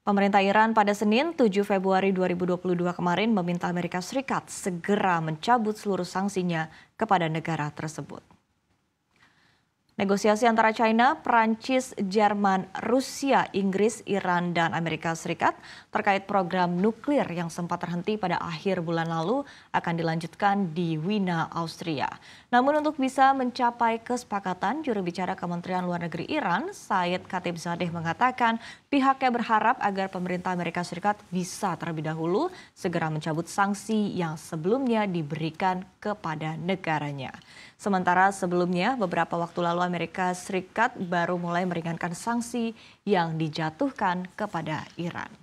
Pemerintah Iran pada Senin 7 Februari 2022 kemarin meminta Amerika Serikat segera mencabut seluruh sanksinya kepada negara tersebut. Negosiasi antara China, Perancis, Jerman, Rusia, Inggris, Iran, dan Amerika Serikat terkait program nuklir yang sempat terhenti pada akhir bulan lalu akan dilanjutkan di Wina, Austria. Namun untuk bisa mencapai kesepakatan, juru bicara Kementerian Luar Negeri Iran, Said Khatib Zadeh mengatakan pihaknya berharap agar pemerintah Amerika Serikat bisa terlebih dahulu segera mencabut sanksi yang sebelumnya diberikan kepada negaranya. Sementara sebelumnya beberapa waktu lalu Amerika Serikat baru mulai meringankan sanksi yang dijatuhkan kepada Iran.